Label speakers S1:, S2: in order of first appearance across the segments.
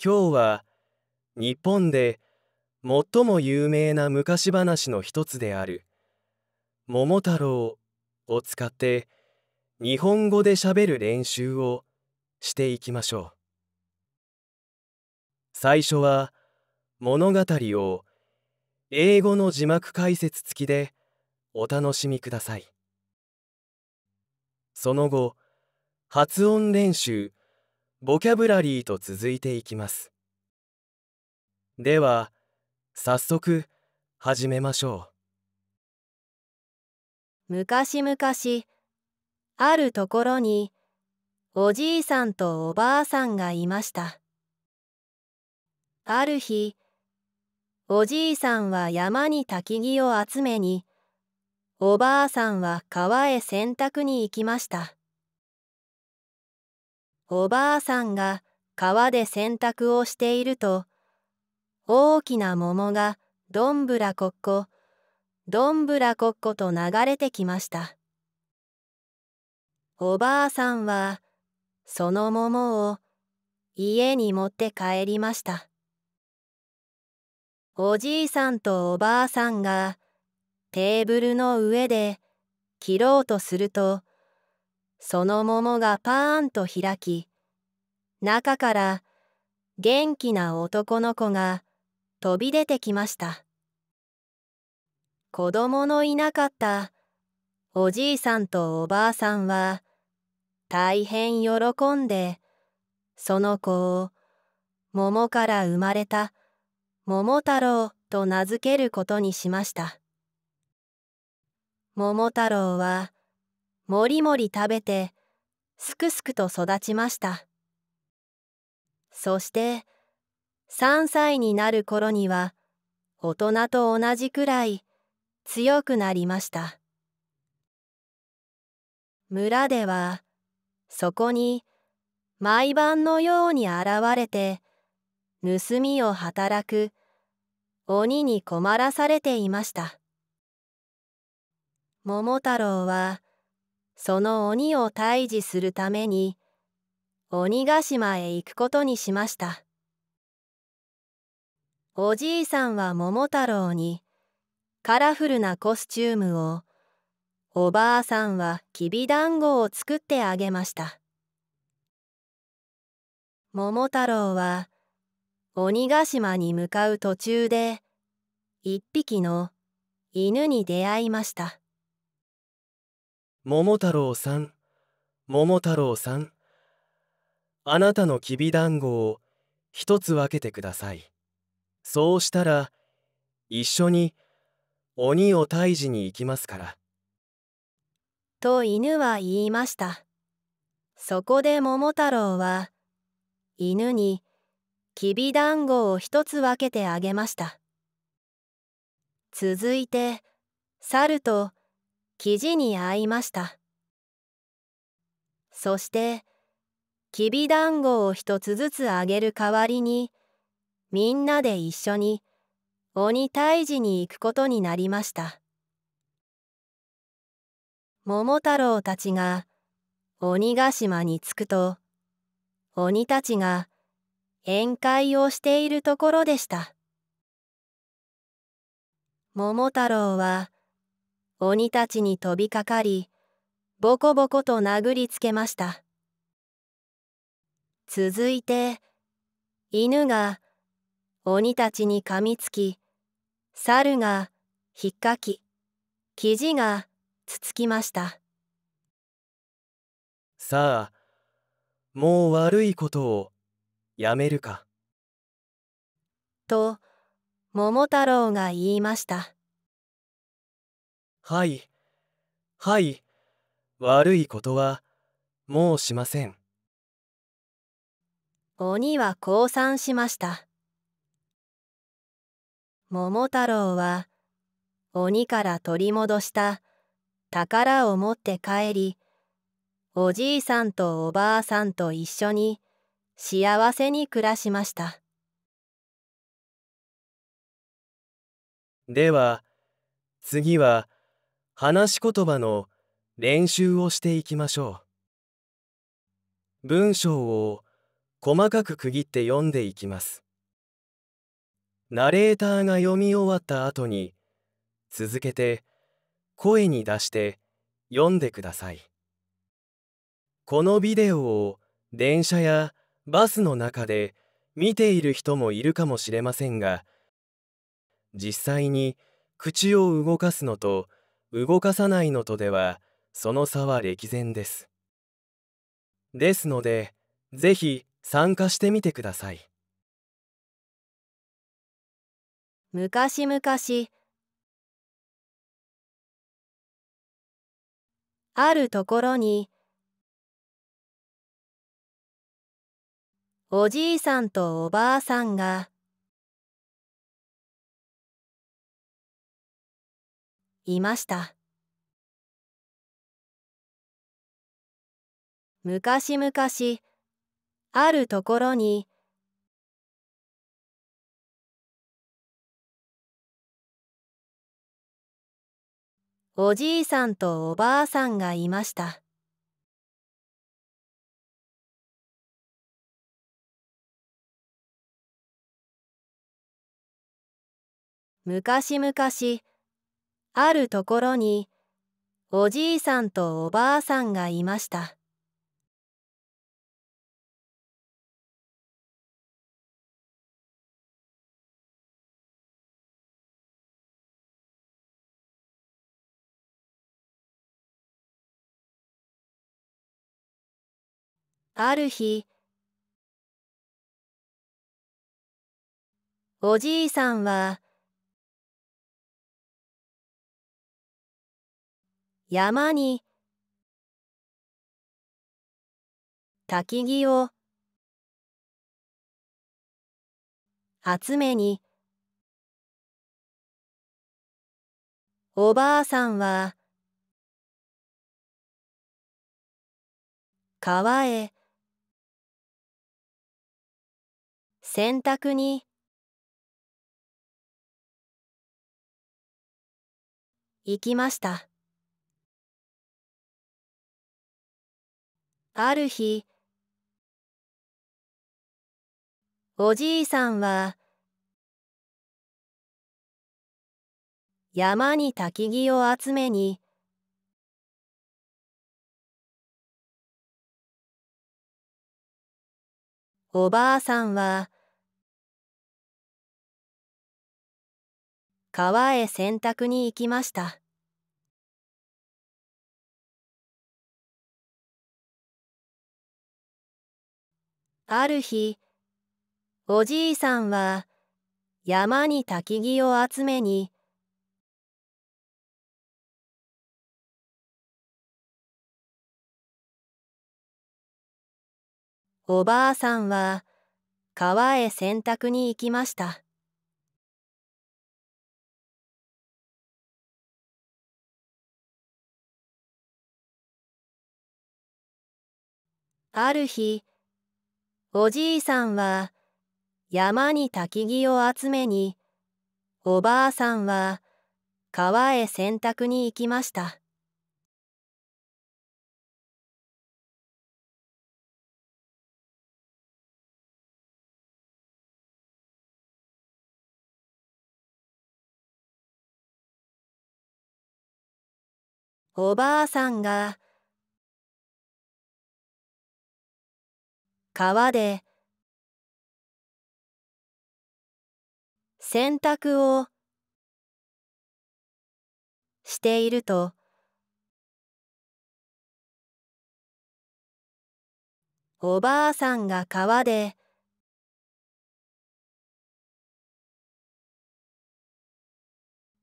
S1: 今日は日本で最も有名な昔話の一つである「桃太郎」を使って日本語でしゃべる練習をしていきましょう最初は物語を英語の字幕解説付きでお楽しみくださいその後発音練習ボキャブラリーと続いていきますでは早速始めましょ
S2: う昔々あるところにおじいさんとおばあさんがいましたある日おじいさんは山に焚き木を集めにおばあさんは川へ洗濯に行きましたおばあさんが川で洗濯をしていると大きな桃がどんぶらこっこどんぶらこっこと流れてきましたおばあさんはその桃を家に持って帰りましたおじいさんとおばあさんがテーブルの上で切ろうとするとその桃がパーンと開き、中から元気な男の子が飛び出てきました。子供のいなかったおじいさんとおばあさんは大変喜んでその子を桃から生まれた桃太郎と名付けることにしました桃太郎はもりもり食べてすくすくと育ちましたそして3歳になる頃には大人と同じくらい強くなりました村ではそこに毎晩のように現れて盗みを働く鬼に困らされていました桃太郎はその鬼を退治するために鬼ヶ島へ行くことにしましたおじいさんは桃太郎にカラフルなコスチュームをおばあさんはきびだんごを作ってあげました桃太郎は鬼ヶ島に向かう途中で一匹の犬に出会いました
S1: 桃太郎さん桃太郎さんあなたのきびだんごを一つ分けてくださいそうしたら一緒に鬼を退治に行きますから」
S2: と犬は言いましたそこで桃太郎は犬にきびだんごを一つ分けてあげました続いて猿と生地に合いましたそしてきびだんごを一つずつあげる代わりにみんなで一緒に鬼退治に行くことになりました桃太郎たちが鬼ヶ島に着くと鬼たちが宴会をしているところでした桃太郎は鬼たちに飛びかかりボコボコと殴りつけました続いて犬が鬼たちに噛みつき猿がひっかき生地がつつきました
S1: さあもう悪いことをやめるか
S2: と桃太郎が言いました
S1: はい。はい。悪いことは、もうしません。
S2: 鬼は降参しました。桃太郎は、鬼から取り戻した宝を持って帰り、おじいさんとおばあさんと一緒に幸せに暮らしました。
S1: では、次は、話し言葉の練習をしていきましょう文章を細かく区切って読んでいきますナレーターが読み終わった後に続けて声に出して読んでくださいこのビデオを電車やバスの中で見ている人もいるかもしれませんが実際に口を動かすのと動かさないのとではその差は歴然ですですので是非参加してみてください
S3: 昔々あるところにおじいさんとおばあさんがいました昔し、あるところにおじいさんとおばあさんがいました
S2: 昔々あるところにおじいさんとおばあさんがいました
S3: ある日おじいさんは山に焚木を集めにおばあさんは川へ洗濯に行きました。ある日おじいさんは山に焚き木を集めにおばあさんは川へ洗濯に行きました。
S2: ある日おじいさんは山に焚き木を集めに
S3: おばあさんは川へ洗濯に行きました
S2: ある日おじいさんは山に焚き木を集めにおばあさんは川へ洗濯に行きました
S3: おばあさんが川で洗濯をしているとおばあさんが川で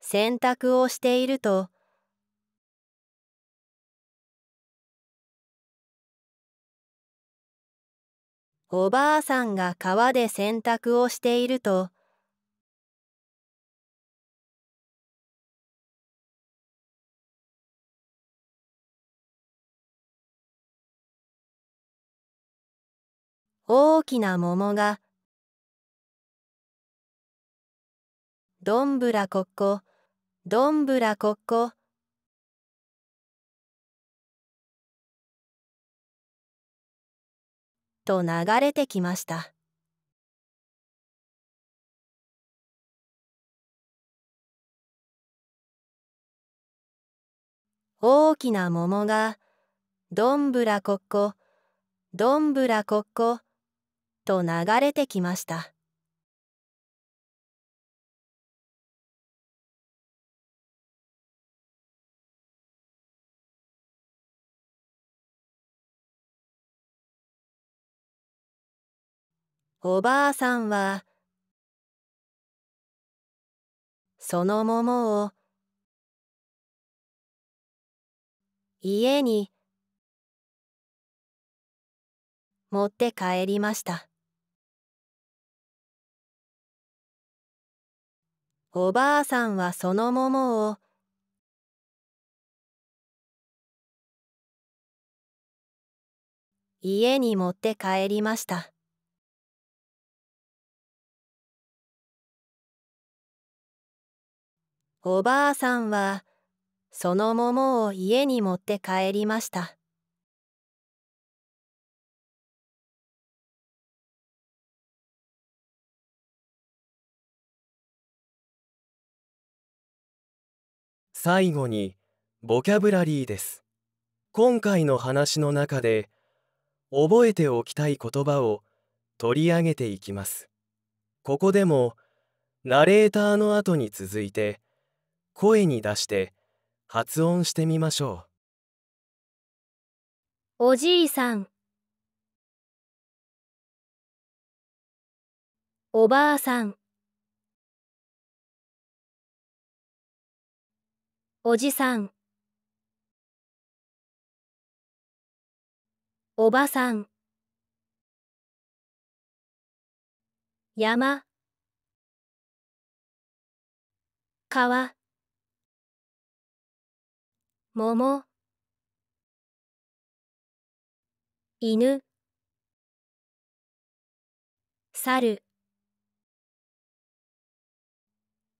S3: 洗濯をしているとおばあさんが川で洗濯をしていると大きな桃がどんぶらこっこどんぶらこっこと流れてきました。
S2: 大きな桃が、どんぶらこっこ、どんぶらこっこ、と流れてきました。
S3: おばあさんはその桃を家に持って帰りましたおばあさんはその桃を家に持って帰りました。おばあさんはその桃を家に持って帰りました
S1: 最後にボキャブラリーです今回の話の中で覚えておきたい言葉を取り上げていきますここでもナレーターの後に続いて声に出して発音してみましょ
S2: う
S3: おじいさんおばあさんおじさんおばさん山川桃犬猿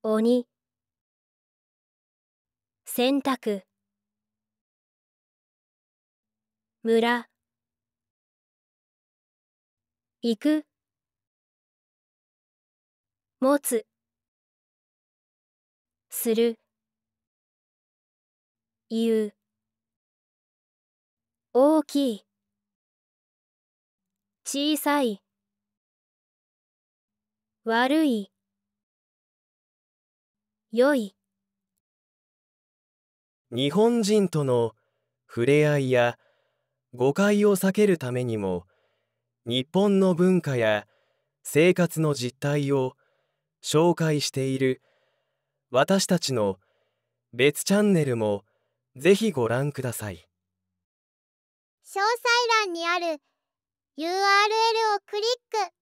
S3: 鬼洗濯村行く持つする言う大きい小さい悪い良い
S1: 日本人との触れ合いや誤解を避けるためにも日本の文化や生活の実態を紹介している私たちの別チャンネルもぜひご覧ください。詳
S3: 細欄にある URL をクリック。